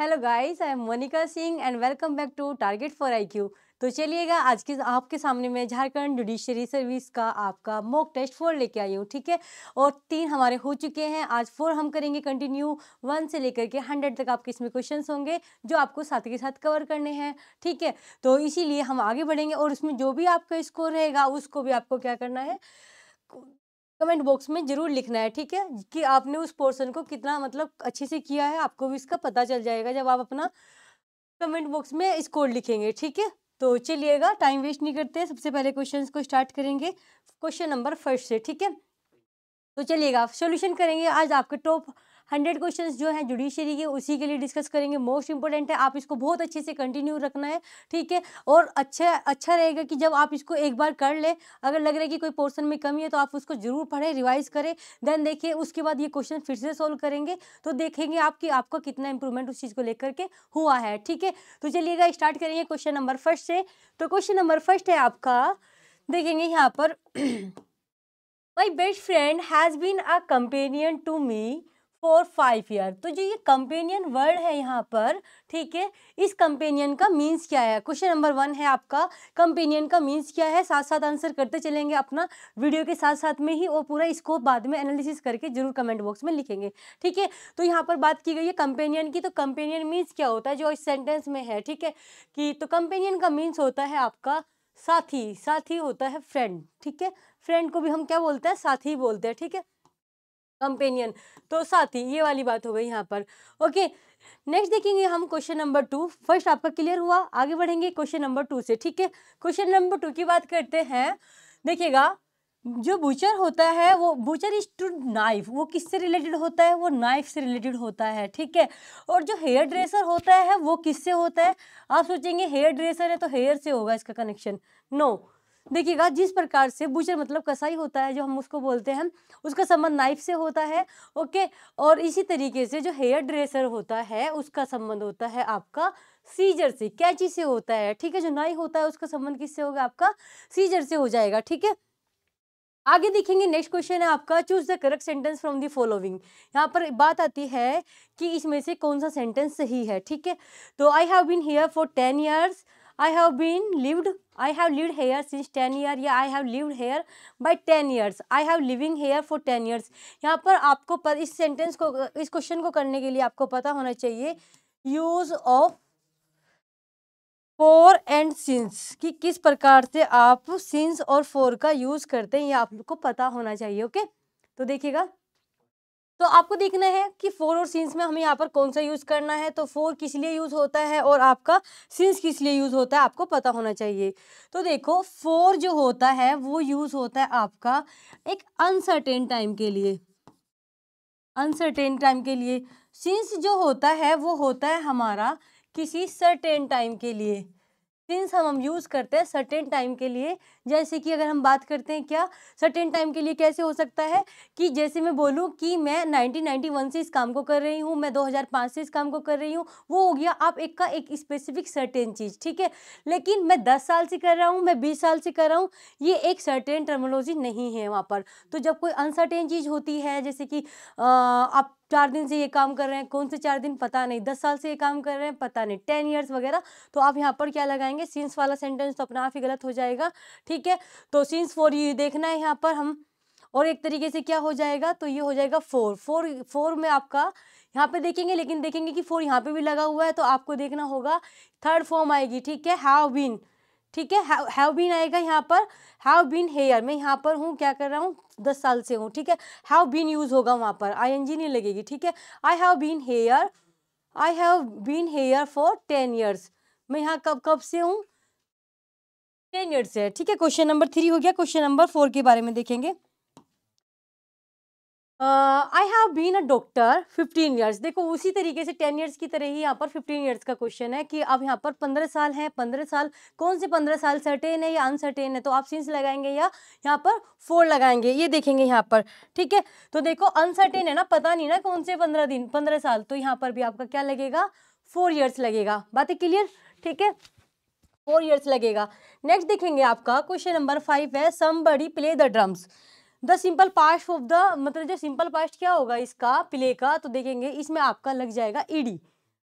Hello guys I am Monika Singh and welcome back to target for IQ तो चलिएगा आज के आपके सामने मैं झारखंड जुडिशरी सर्विस का आपका मॉक टेस्ट फोर लेके आई हूँ ठीक है और तीन हमारे हो चुके हैं आज फोर हम करेंगे कंटिन्यू वन से लेकर के हंड्रेड तक आपके इसमें क्वेश्चन होंगे जो आपको साथ के साथ कवर करने हैं ठीक है तो इसीलिए हम आगे बढ़ेंगे और उसमें जो भी आपका स्कोर रहेगा उसको भी आपको क्या करना है कमेंट बॉक्स में ज़रूर लिखना है ठीक है कि आपने उस पोर्सन को कितना मतलब अच्छे से किया है आपको भी इसका पता चल जाएगा जब आप अपना कमेंट बॉक्स में स्कोर लिखेंगे ठीक है तो चलिएगा टाइम वेस्ट नहीं करते सबसे पहले क्वेश्चन को स्टार्ट करेंगे क्वेश्चन नंबर फर्स्ट से ठीक है तो चलिएगा आप सोल्यूशन करेंगे आज आपके टॉप हंड्रेड क्वेश्चन जो है जुडिशियरी के उसी के लिए डिस्कस करेंगे मोस्ट इंपॉर्टेंट है आप इसको बहुत अच्छे से कंटिन्यू रखना है ठीक है और अच्छा अच्छा रहेगा कि जब आप इसको एक बार कर ले अगर लग रहा है कि कोई पोर्सन में कमी है तो आप उसको जरूर पढ़ें रिवाइज करें देन देखिए उसके बाद ये क्वेश्चन फिर से सॉल्व करेंगे तो देखेंगे आपकी आपका कितना इंप्रूवमेंट उस चीज़ को लेकर के हुआ है ठीक है तो चलिएगा स्टार्ट करेंगे क्वेश्चन नंबर फर्स्ट से तो क्वेश्चन नंबर फर्स्ट है आपका देखेंगे यहाँ पर my best friend has been a companion to me for five year तो जो ये कंपेनियन वर्ड है यहाँ पर ठीक है इस कंपेनियन का मीन्स क्या है क्वेश्चन नंबर वन है आपका कंपेनियन का मीन्स क्या है साथ साथ आंसर करते चलेंगे अपना वीडियो के साथ साथ में ही और पूरा इसको बाद में एनालिसिस करके जरूर कमेंट बॉक्स में लिखेंगे ठीक है तो यहाँ पर बात की गई है कंपेनियन की तो कंपेनियन मीन्स क्या होता है जो इस सेंटेंस में है ठीक है कि तो कंपेनियन का मीन्स होता है आपका साथी साथी होता है फ्रेंड ठीक है फ्रेंड को भी हम क्या बोलते हैं साथी बोलते हैं ठीक है कंपेनियन तो साथ ही ये वाली बात हो गई यहाँ पर ओके नेक्स्ट देखेंगे हम क्वेश्चन नंबर टू फर्स्ट आपका क्लियर हुआ आगे बढ़ेंगे क्वेश्चन नंबर टू से ठीक है क्वेश्चन नंबर टू की बात करते हैं देखिएगा जो बूचर होता है वो बूचर इज टू नाइफ वो किससे रिलेटेड होता है वो नाइफ से रिलेटेड होता है ठीक है और जो हेयर ड्रेसर होता है वो किससे होता है आप सोचेंगे हेयर ड्रेसर है तो हेयर से होगा इसका कनेक्शन नो no. देखिएगा जिस प्रकार से बुचर मतलब कसाई होता है जो हम उसको बोलते हैं उसका संबंध नाइफ से होता है ओके और इसी तरीके से जो हेयर ड्रेसर होता है उसका संबंध होता है आपका सीजर से कैची से होता है ठीक है जो नाई होता है उसका संबंध किससे होगा आपका सीजर से हो जाएगा ठीक है आगे देखेंगे नेक्स्ट क्वेश्चन है आपका choose the correct sentence from the following यहाँ पर बात आती है कि इसमें से कौन सा सेंटेंस सही है ठीक है तो I have been here for ten years I have been lived I have lived here since ten year या I have lived here by ten years I have living here for ten years यहाँ पर आपको पर, इस sentence को इस question को करने के लिए आपको पता होना चाहिए use of for and since कि किस प्रकार से आप सिंस और फोर का यूज़ करते हैं ये आपको पता होना चाहिए ओके तो देखिएगा तो आपको देखना है कि फोर और सीन्स में हमें यहाँ पर कौन सा यूज़ करना है तो फोर किस लिए यूज़ होता है और आपका सीन्स किस लिए यूज़ होता है आपको पता होना चाहिए तो देखो फोर जो होता है वो यूज़ होता है आपका एक अनसर्टेन टाइम के लिए अनसर्टेन टाइम के लिए सिंस जो होता है वो होता है हमारा किसी सर्टेन टाइम के लिए सिंस हम हम यूज़ करते हैं सर्टेन टाइम के लिए जैसे कि अगर हम बात करते हैं क्या सर्टेन टाइम के लिए कैसे हो सकता है कि जैसे मैं बोलूँ कि मैं 1991 से इस काम को कर रही हूँ मैं 2005 से इस काम को कर रही हूँ वो हो गया आप एक का एक स्पेसिफिक सर्टेन चीज़ ठीक है लेकिन मैं दस साल से कर रहा हूँ मैं बीस साल से कर रहा हूँ ये एक सर्टेन टर्मोलॉजी नहीं है वहाँ पर तो जब कोई अनसर्टेन चीज़ होती है जैसे कि आ, आप चार दिन से ये काम कर रहे हैं कौन से चार दिन पता नहीं दस साल से ये काम कर रहे हैं पता नहीं टेन ईयर्स वगैरह तो आप यहाँ पर क्या लगाएंगे सीन्स वाला सेंटेंस तो अपना आप ही गलत हो जाएगा ठीक है तो सीन्स फॉर ये देखना है यहाँ पर हम और एक तरीके से क्या हो जाएगा तो ये हो जाएगा फोर फोर फोर में आपका यहाँ पे देखेंगे लेकिन देखेंगे कि फोर यहाँ पे भी लगा हुआ है तो आपको देखना होगा थर्ड फॉर्म आएगी ठीक है हैव बीन ठीक है हैव बीन आएगा यहाँ पर हैव बीन हेयर मैं यहाँ पर हूँ क्या कर रहा हूँ दस साल से हूँ ठीक है हैव बीन यूज़ होगा वहाँ पर आई एन जी नहीं लगेगी ठीक है I have been here I have been here for ten years मैं यहाँ कब कब से हूँ टेन ईयर्स से ठीक है क्वेश्चन नंबर थ्री हो गया क्वेश्चन नंबर फोर के बारे में देखेंगे I have been a doctor 15 years देखो उसी तरीके से 10 ईयर्स की तरह ही यहाँ पर 15 ईयर्स का क्वेश्चन है कि अब यहाँ पर 15 साल है 15 साल कौन से 15 साल सर्टेन है या अनसर्टेन है तो आप सिंस लगाएंगे या यहाँ पर फोर लगाएंगे ये देखेंगे यहाँ पर ठीक है तो देखो अनसर्टेन है ना पता नहीं ना कौन से पंद्रह दिन पंद्रह साल तो यहाँ पर भी आपका क्या लगेगा फोर ईयर्स लगेगा बातें क्लियर ठीक है फोर ईयर्स लगेगा नेक्स्ट देखेंगे आपका क्वेश्चन नंबर फाइव है somebody play the drums the simple past of the मतलब जो सिंपल पास्ट क्या होगा इसका प्ले का तो देखेंगे इसमें आपका लग जाएगा ईडी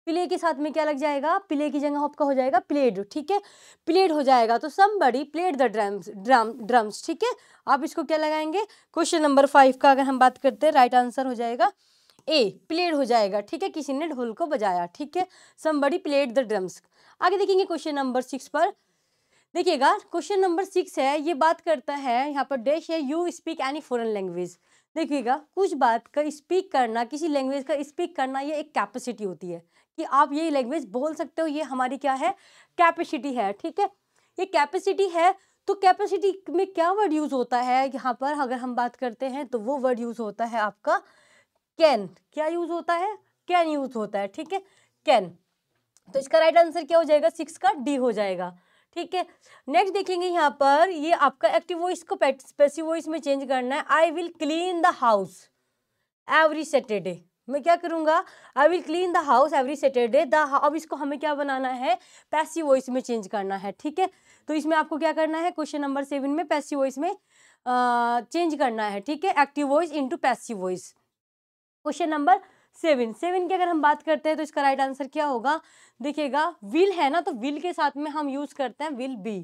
प्ले के साथ में क्या लग जाएगा प्ले की जगह आपका हो जाएगा प्लेड ठीक है प्लेड हो जाएगा तो body played the drums drum drums ठीक है आप इसको क्या लगाएंगे क्वेश्चन नंबर फाइव का अगर हम बात करते हैं राइट आंसर हो जाएगा ए प्लेड हो जाएगा ठीक है किसी ने ढोल को बजाया ठीक है सम बड़ी प्लेड द ड्रम्स आगे देखेंगे क्वेश्चन नंबर सिक्स पर देखिएगा क्वेश्चन नंबर सिक्स है ये बात करता है यहाँ पर डैश है you speak any foreign language देखिएगा कुछ बात का स्पीक करना किसी लैंग्वेज का स्पीक करना ये एक कैपेसिटी होती है कि आप ये लैंग्वेज बोल सकते हो ये हमारी क्या है कैपेसिटी है ठीक है ये कैपेसिटी है तो कैपेसिटी में क्या वर्ड यूज़ होता है यहाँ पर अगर हम बात करते हैं तो वो वर्ड यूज़ होता है आपका कैन क्या यूज़ होता है कैन यूज़ होता है ठीक है कैन तो इसका राइट आंसर क्या हो जाएगा सिक्स का डी हो जाएगा ठीक है नेक्स्ट देखेंगे यहाँ पर ये आपका एक्टिव वॉइस को पैसिव वॉइस में चेंज करना है I will clean the house every Saturday मैं क्या करूँगा I will clean the house every Saturday the अब इसको हमें क्या बनाना है पैसिव वॉइस में चेंज करना है ठीक है तो इसमें आपको क्या करना है क्वेश्चन नंबर सेवन में पैसिव वॉइस में चेंज करना है ठीक है active voice into passive voice question number seven seven की अगर हम बात करते हैं तो इसका राइट आंसर क्या होगा देखिएगा विल है ना तो विल के साथ में हम यूज़ करते हैं विल बी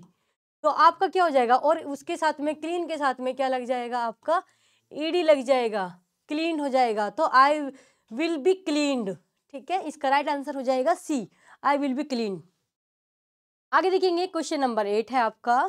तो आपका क्या हो जाएगा और उसके साथ में क्लीन के साथ में क्या लग जाएगा आपका ईडी लग जाएगा क्लीन हो जाएगा तो आई विल बी क्लीनड ठीक है इसका राइट आंसर हो जाएगा C I will be clean आगे देखेंगे क्वेश्चन नंबर एट है आपका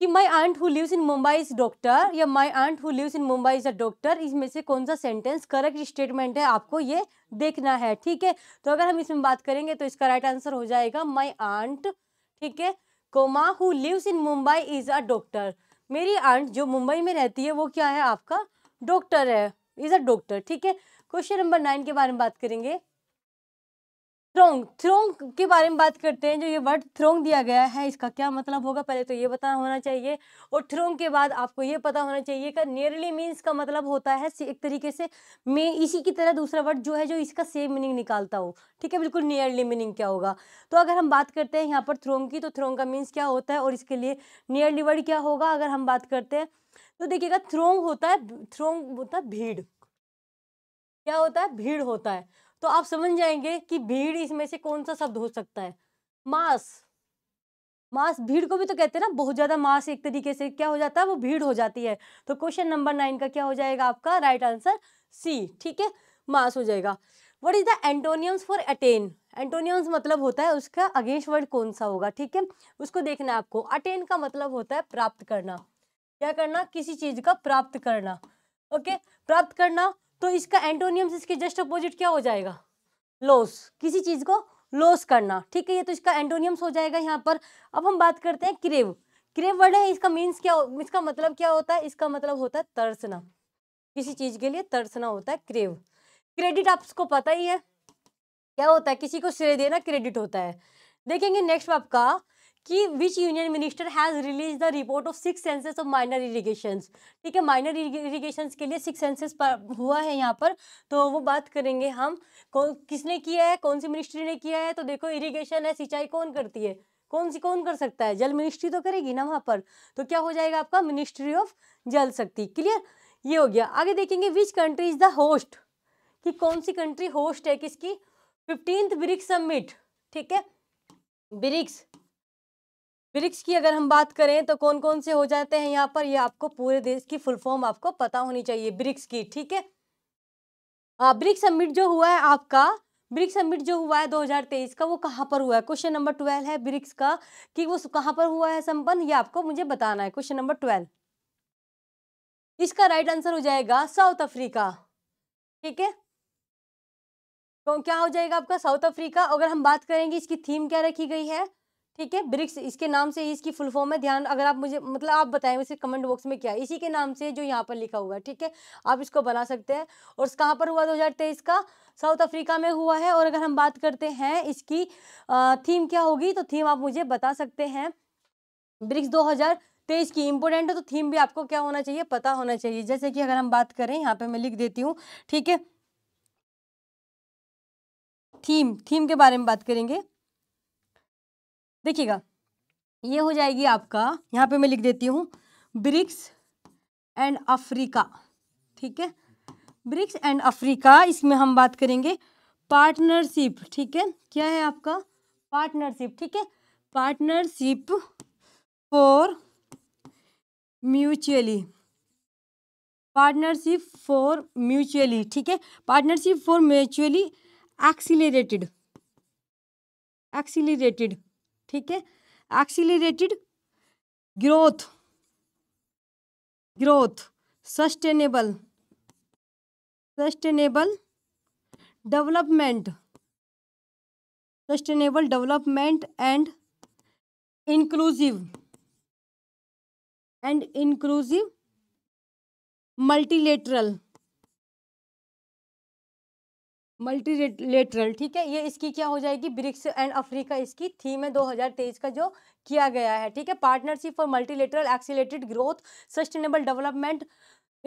कि my aunt who lives in Mumbai is doctor या my aunt who lives in Mumbai is a doctor इसमें से कौन सा सेंटेंस करेक्ट स्टेटमेंट है आपको ये देखना है ठीक है तो अगर हम इसमें बात करेंगे तो इसका राइट आंसर हो जाएगा माई आंट ठीक है comma who lives in Mumbai is a doctor मेरी आंट जो मुंबई में रहती है वो क्या है आपका डॉक्टर है इज अ डॉक्टर ठीक है क्वेश्चन नंबर नाइन के बारे में बात करेंगे थ्रोंग थ्रोंग के बारे में बात करते हैं जो ये वर्ड थ्रोंग दिया गया है इसका क्या मतलब होगा पहले तो ये पता होना चाहिए और थ्रोंग के बाद आपको ये पता होना चाहिए कि नियरली मीन्स का मतलब होता है एक तरीके से मैं इसी की तरह दूसरा वर्ड जो है जो इसका सेम मीनिंग निकालता हो ठीक है बिल्कुल नियरली मीनिंग क्या होगा तो अगर हम बात करते हैं यहाँ पर थ्रोंग की तो थ्रोंग का मीन्स क्या होता है और इसके लिए नियरली वर्ड क्या होगा अगर हम बात करते हैं तो देखिएगा थ्रोंग होता है थ्रोंग होता है भीड़ क्या होता है भीड़ होता है तो आप समझ जाएंगे कि भीड़ इसमें से कौन सा शब्द हो सकता है मास मास भीड़ को भी तो कहते हैं ना बहुत ज़्यादा मास एक तरीके से क्या हो जाता है वो भीड़ हो जाती है तो क्वेश्चन नंबर नाइन का क्या हो जाएगा आपका राइट आंसर सी ठीक है मास हो जाएगा what is the antonyms for attain antonyms मतलब होता है उसका अगेंस्ट वर्ड कौन सा होगा ठीक है उसको देखना है आपको अटेन का मतलब होता है प्राप्त करना क्या करना किसी चीज़ का प्राप्त करना ओके okay? प्राप्त करना तो इसका एंटोनियम्स इसके जस्ट अपोजिट क्या हो जाएगा लॉस किसी चीज़ को लॉस करना ठीक है ये तो इसका एंटोनियम्स हो जाएगा यहाँ पर अब हम बात करते हैं क्रेव क्रेव वर्ड है इसका मीन्स क्या इसका मतलब क्या होता है इसका मतलब होता है तरसना किसी चीज़ के लिए तरसना होता है क्रेव क्रेडिट आपको पता ही है क्या होता है किसी को श्रेय देना क्रेडिट होता है देखेंगे नेक्स्ट आपका कि which union minister has release the report of six census of minor irrigation ठीक है माइनर इरीगेशन के लिए सिक्स सेंसेस पर हुआ है यहाँ पर तो वो बात करेंगे हम कौन किसने किया है कौन सी मिनिस्ट्री ने किया है तो देखो इरीगेशन है सिंचाई कौन करती है कौन सी कौन कर सकता है जल मिनिस्ट्री तो करेगी ना वहाँ पर तो क्या हो जाएगा आपका मिनिस्ट्री ऑफ जल शक्ति क्लियर ये हो गया आगे देखेंगे which country is the host कि कौन सी कंट्री होस्ट है किसकी फिफ्टींथ ब्रिक्स समिट ठीक है ब्रिक्स ब्रिक्स की अगर हम बात करें तो कौन कौन से हो जाते हैं यहाँ पर ये यह आपको पूरे देश की फुल फॉर्म आपको पता होनी चाहिए ब्रिक्स की ठीक है ब्रिक्स समिट जो हुआ है आपका ब्रिक्स समिट जो हुआ है 2023 का वो कहाँ पर हुआ है क्वेश्चन नंबर ट्वेल्व है ब्रिक्स का कि वो कहाँ पर हुआ है संपन्न ये आपको मुझे बताना है क्वेश्चन नंबर ट्वेल्व इसका राइट आंसर हो जाएगा साउथ अफ्रीका ठीक है तो क्या हो जाएगा आपका साउथ अफ्रीका अगर हम बात करेंगे इसकी थीम क्या रखी गई है ठीक है ब्रिक्स इसके नाम से ही इसकी फुल फॉर्म है ध्यान अगर आप मुझे मतलब आप बताएं इसे कमेंट बॉक्स में क्या है इसी के नाम से जो यहाँ पर लिखा हुआ है ठीक है आप इसको बना सकते हैं और कहाँ पर हुआ 2023 का साउथ अफ्रीका में हुआ है और अगर हम बात करते हैं इसकी थीम क्या होगी तो थीम आप मुझे बता सकते हैं ब्रिक्स दो तेईस की इम्पोर्टेंट है तो थीम भी आपको क्या होना चाहिए पता होना चाहिए जैसे कि अगर हम बात करें यहाँ पे मैं लिख देती हूँ ठीक है थीम थीम के बारे में बात करेंगे देखिएगा ये हो जाएगी आपका यहाँ पे मैं लिख देती हूँ ब्रिक्स एंड अफ्रीका ठीक है ब्रिक्स एंड अफ्रीका इसमें हम बात करेंगे पार्टनरशिप ठीक है क्या है आपका पार्टनरशिप ठीक है partnership for mutually partnership for mutually ठीक है partnership for mutually excited excited ठीक है excited growth growth sustainable sustainable development sustainable development and inclusive and inclusive multilateral multilateral ठीक है ये इसकी क्या हो जाएगी ब्रिक्स एंड अफ्रीका इसकी थीम है 2023 का जो किया गया है ठीक है partnership for multilateral excited growth sustainable development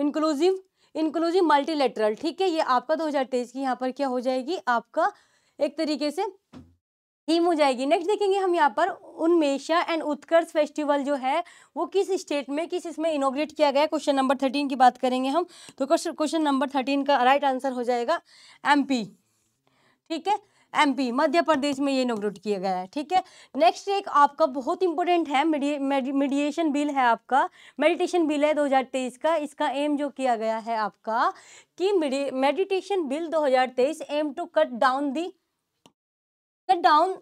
inclusive inclusive multilateral ठीक है ये आपका 2023 की यहाँ पर क्या हो जाएगी आपका एक तरीके से थीम हो जाएगी नेक्स्ट देखेंगे हम यहाँ पर उन्मेषा एंड उत्कर्ष फेस्टिवल जो है वो किस स्टेट में किस इसमें इनोग्रेट किया गया क्वेश्चन नंबर थर्टीन की बात करेंगे हम तो क्वेश्चन नंबर थर्टीन का राइट आंसर हो जाएगा एमपी ठीक है एमपी मध्य प्रदेश में ये इनोग्रेट किया गया है ठीक है नेक्स्ट एक आपका बहुत इंपॉर्टेंट है मीडिएशन बिल है आपका मेडिटेशन बिल है 2023 का इसका एम जो किया गया है आपका कि mediation bill 2023 aim to cut down the cut down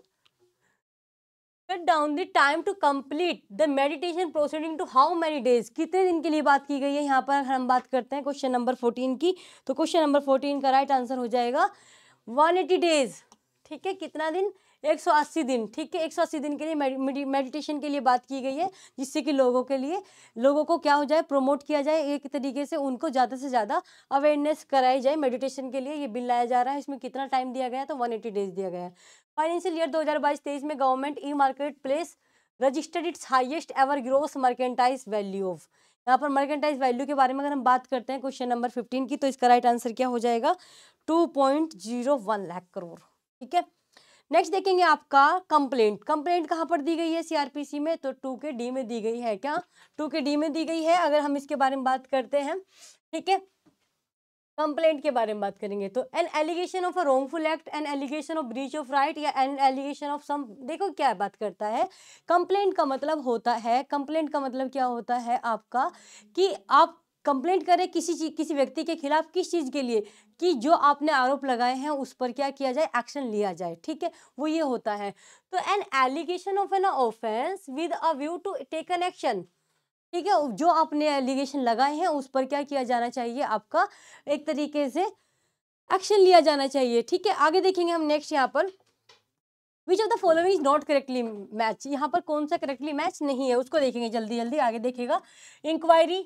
cut down the time to complete the meditation proceeding to how many days कितने दिन के लिए बात की गई है यहाँ पर अगर हम बात करते हैं क्वेश्चन नंबर फोर्टीन की तो क्वेश्चन नंबर फोर्टीन का राइट आंसर हो जाएगा वन एटी डेज ठीक है कितना दिन 180 दिन ठीक है 180 दिन के लिए मेडिटेशन के लिए बात की गई है जिससे कि लोगों के लिए लोगों को क्या हो जाए प्रोमोट किया जाए एक तरीके से उनको ज़्यादा से ज़्यादा अवेयरनेस कराई जाए मेडिटेशन के लिए ये बिल लाया जा रहा है इसमें कितना टाइम दिया गया तो वन डेज दिया गया है फाइनेंशियल तो ईयर दो हज़ार में government e market place registered its highest ever gross merchandise value of यहाँ पर मर्केंटाइज वैल्यू के बारे में अगर हम बात करते हैं क्वेश्चन नंबर फिफ्टीन की तो इसका राइट आंसर क्या हो जाएगा two point zero one lakh crore ठीक है नेक्स्ट देखेंगे आपका कंप्लेंट कंप्लेंट कहाँ पर दी गई है सीआरपीसी में तो टू के डी में दी गई है क्या टू के डी में दी गई है अगर हम इसके बारे में बात करते हैं ठीक है कंप्लेंट के बारे में बात करेंगे तो an allegation of a wrongful act an allegation of breach of right या एन एलिगेशन ऑफ सम देखो क्या बात करता है कंप्लेंट का मतलब होता है कंप्लेंट का मतलब क्या होता है आपका कि आप कंप्लेंट करें किसी चीज किसी व्यक्ति के खिलाफ किस चीज़ के लिए कि जो आपने आरोप लगाए हैं उस पर क्या किया जाए एक्शन लिया जाए ठीक है वो ये होता है तो an allegation of an offence with a view to take an action ठीक है जो आपने एलिगेशन लगाए हैं उस पर क्या किया जाना चाहिए आपका एक तरीके से एक्शन लिया जाना चाहिए ठीक है आगे देखेंगे हम नेक्स्ट यहाँ पर which of the following is not correctly match यहाँ पर कौन सा करेक्टली मैच नहीं है उसको देखेंगे जल्दी जल्दी आगे देखेगा इंक्वायरी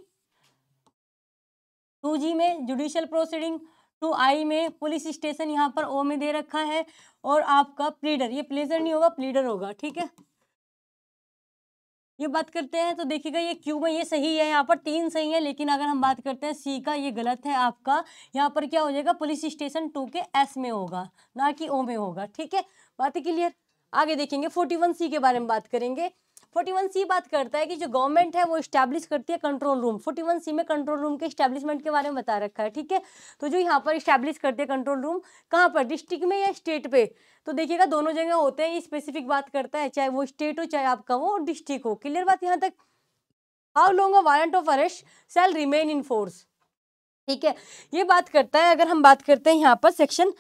टू जी में जुडिशल प्रोसीडिंग टू आई में पुलिस स्टेशन यहाँ पर ओ में दे रखा है और आपका प्लीडर ये प्लेजर नहीं होगा प्लीडर होगा ठीक है ये बात करते हैं तो देखिएगा ये क्यू में ये सही है यहाँ पर तीन सही है लेकिन अगर हम बात करते हैं सी का ये गलत है आपका यहाँ पर क्या हो जाएगा police station two K S में होगा ना कि ओ में होगा ठीक है बातें क्लियर आगे देखेंगे फोर्टी वन सी के बारे में बात करेंगे वन सी बात करता है कि जो गवर्नमेंट है वो स्टैब्लिश करती है control room forty one C में कंट्रोल रूम के स्टैब्लिशमेंट के बारे में बता रखा है ठीक है तो जो यहाँ पर स्टैब्लिश करती है कंट्रोल रूम कहाँ पर डिस्ट्रिक्ट में या स्टेट पे तो देखिएगा दोनों जगह होते हैं ये स्पेसिफिक बात करता है चाहे वो स्टेट हो चाहे आपका वो डिस्ट्रिक्ट हो क्लियर बात यहाँ तक how long a warrant of arrest shall remain in force ठीक है ये बात करता है अगर हम बात करते हैं यहाँ पर सेक्शन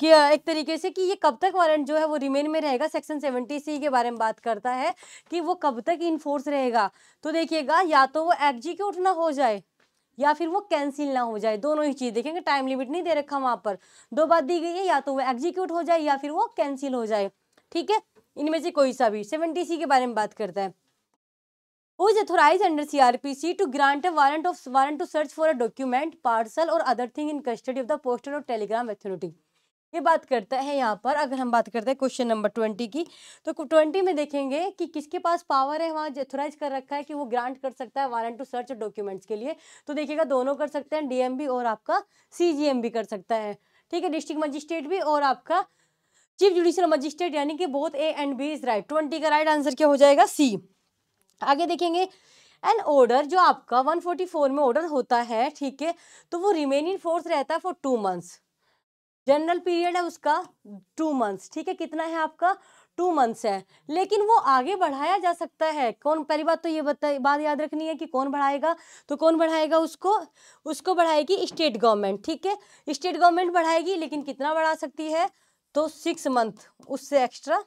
कि एक तरीके से कि ये कब तक वारंट जो है वो रिमेन में रहेगा सेक्शन सेवेंटी सी के बारे में बात करता है कि वो कब तक इन्फोर्स रहेगा तो देखिएगा या तो वो एग्जीक्यूट ना हो जाए या फिर वो कैंसिल ना हो जाए दोनों ही चीज़ देखेंगे टाइम लिमिट नहीं दे रखा वहाँ पर दो बात दी गई है या तो वो एग्जीक्यूट हो जाए या फिर वो कैंसिल हो जाए ठीक है इनमें से कोई सा भी सेवेंटी सी के बारे में बात करता है who is authorized under crpc to grant a warrant of warrant to search for a document parcel or other thing in custody of the postal or telegram authority ये बात करता है यहाँ पर अगर हम बात करते हैं क्वेश्चन नंबर ट्वेंटी की तो ट्वेंटी में देखेंगे कि किसके पास पावर है वहाँ ऑथोराइज कर रखा है कि वो ग्रांट कर सकता है वारंट टू सर्च डॉक्यूमेंट्स के लिए तो देखिएगा दोनों कर सकते हैं डीएम और आपका सी कर सकता है ठीक है डिस्ट्रिक्ट मजिस्ट्रेट भी और आपका चीफ जुडिशियल मजिस्ट्रेट यानी कि both A and B is right twenty का राइट आंसर क्या हो जाएगा सी आगे देखेंगे एन ऑर्डर जो आपका 144 में ऑर्डर होता है ठीक है तो वो रिमेनिंग फोर्स रहता है for two months general period है उसका टू मंथ्स ठीक है कितना है आपका टू मंथ्स है लेकिन वो आगे बढ़ाया जा सकता है कौन पहली बात तो ये बता बात याद रखनी है कि कौन बढ़ाएगा तो कौन बढ़ाएगा उसको उसको बढ़ाएगी स्टेट गवर्नमेंट ठीक है स्टेट गवर्नमेंट बढ़ाएगी लेकिन कितना बढ़ा सकती है तो सिक्स मंथ उससे एक्स्ट्रा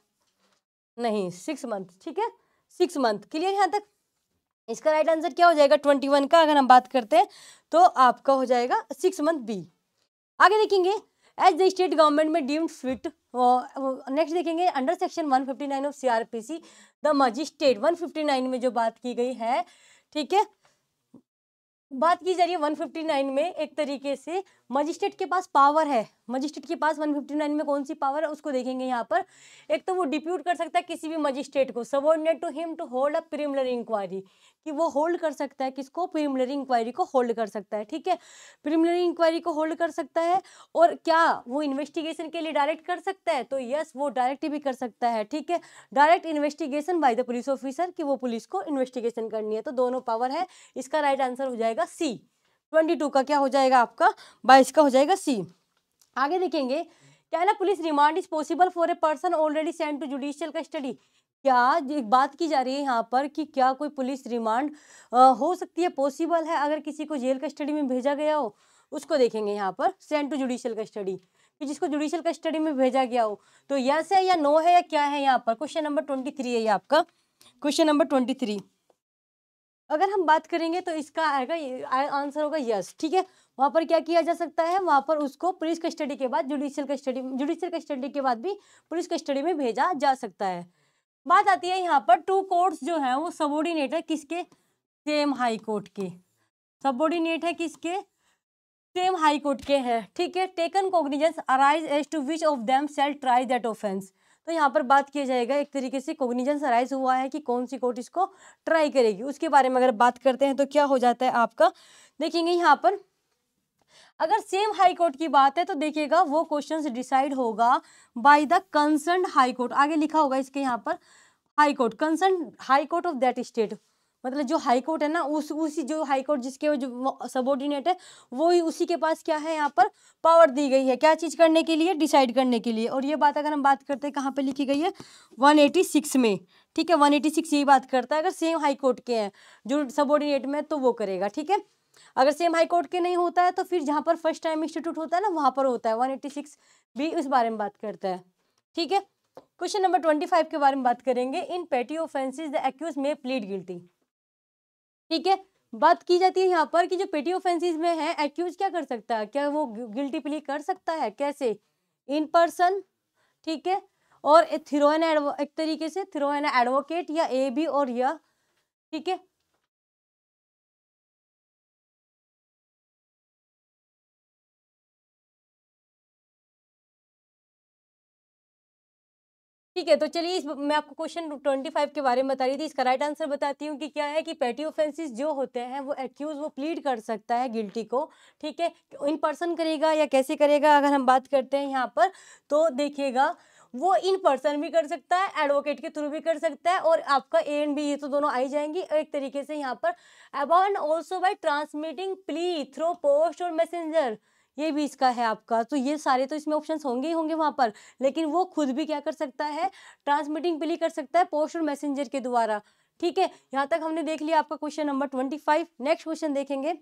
नहीं सिक्स मंथ ठीक है सिक्स मंथ क्लियर यहाँ तक इसका राइट आंसर क्या हो जाएगा ट्वेंटी वन का अगर हम बात करते हैं तो आपका हो जाएगा सिक्स मंथ बी आगे देखेंगे एज द स्टेट गवर्नमेंट में डीम्ड फिट नेक्स्ट देखेंगे under section 159 of CrPC the magistrate 159 में जो बात की गई है ठीक है बात की जा रही है 159 में एक तरीके से मजिस्ट्रेट के पास पावर है मजिस्ट्रेट के पास 159 में कौन सी पावर है उसको देखेंगे यहाँ पर एक तो वो डिप्यूट कर सकता है किसी भी मजिस्ट्रेट को subordinate to him to hold a preliminary inquiry कि वो होल्ड कर सकता है किसको प्रिमिलरी इंक्वायरी को होल्ड कर सकता है ठीक है प्रिमिलरी इंक्वायरी को होल्ड कर सकता है और क्या वो इन्वेस्टिगेशन के लिए डायरेक्ट कर सकता है तो यस वो डायरेक्ट भी कर सकता है ठीक है direct investigation by the police officer कि वो पुलिस को इन्वेस्टिगेशन करनी है तो दोनों पावर है इसका राइट आंसर हो जाएगा सी ट्वेंटी टू का क्या हो जाएगा आपका बाईस का हो जाएगा सी आगे देखेंगे क्या है ना police remand is possible for a person already sent to judicial custody क्या एक बात की जा रही है यहाँ पर कि क्या कोई पुलिस रिमांड हो सकती है पॉसिबल है अगर किसी को जेल कस्टडी में भेजा गया हो उसको देखेंगे यहाँ पर सेंट टू जुडिशियल कस्टडी कि जिसको जुडिशियल कस्टडी में भेजा गया हो तो यस है या नो है या क्या है यहाँ पर क्वेश्चन नंबर ट्वेंटी थ्री है ये आपका क्वेश्चन नंबर ट्वेंटी थ्री अगर हम बात करेंगे तो इसका आएगा आंसर होगा यस ठीक है वहाँ पर क्या किया जा सकता है वहाँ पर उसको पुलिस कस्टडी के बाद जुडिशियल कस्टडी जुडिशियल कस्टडी के बाद भी पुलिस कस्टडी में भेजा जा सकता है बात आती है यहाँ पर टू कोर्ट्स जो है वो सबोर्डिनेट है किसके सेम हाई कोर्ट के सबोर्डिनेट है किसके सेम हाई कोर्ट के हैं ठीक है taken cognizance arise as to which of them shall try that offence तो यहाँ पर बात किया जाएगा एक तरीके से कोग्निजेंस अराइज हुआ है कि कौन सी कोर्ट इसको ट्राई करेगी उसके बारे में अगर बात करते हैं तो क्या हो जाता है आपका देखेंगे यहाँ पर अगर सेम हाई कोर्ट की बात है तो देखिएगा वो क्वेश्चन डिसाइड होगा by the concern high court आगे लिखा होगा इसके यहाँ पर high court concern high court of that state मतलब जो हाई कोर्ट है ना उस उसी जो हाई कोर्ट जिसके जो सबोर्डिनेट है वो ही उसी के पास क्या है यहाँ पर पावर दी गई है क्या चीज़ करने के लिए डिसाइड करने के लिए और ये बात अगर हम बात करते हैं कहाँ पे लिखी गई है 186 में ठीक है 186 यही बात करता है अगर सेम हाई कोर्ट के हैं जो सबोर्डिनेट में तो वो करेगा ठीक है अगर सेम हाई कोर्ट के नहीं होता है तो फिर जहाँ पर फर्स्ट टाइम इंस्टीट्यूट होता है ना वहाँ पर होता है वन एट्टी सिक्स भी उस बारे में बात करता है ठीक है क्वेश्चन नंबर ट्वेंटी फाइव के बारे में बात करेंगे in petty offences the accused may plead guilty ठीक है बात की जाती है यहाँ पर कि जो पेटी ऑफेंसेज में है एक्यूज क्या कर सकता है क्या वो गिल्टी प्ली कर सकता है कैसे इन पर्सन ठीक है और थ्रोएन एक तरीके से थ्रोएन एडवोकेट या ए बी और या ठीक है ठीक है तो चलिए इस मैं आपको क्वेश्चन ट्वेंटी फाइव के बारे में बता रही थी इसका राइट आंसर बताती हूँ कि क्या है कि पेटी ऑफेंसेस जो होते हैं वो एक्यूज वो प्लीड कर सकता है गिल्टी को ठीक है इन पर्सन करेगा या कैसे करेगा अगर हम बात करते हैं यहाँ पर तो देखिएगा वो इन पर्सन भी कर सकता है एडवोकेट के थ्रू भी कर सकता है और आपका ए एंड बी ये तो दोनों आई जाएंगी एक तरीके से यहाँ पर about and also by transmitting plea through post और मैसेंजर ये भी इसका है आपका तो ये सारे तो इसमें ऑप्शन होंगे ही होंगे वहाँ पर लेकिन वो खुद भी क्या कर सकता है ट्रांसमिटिंग पे कर सकता है पोस्ट और मैसेंजर के द्वारा ठीक है यहाँ तक हमने देख लिया आपका question number twenty five next question देखेंगे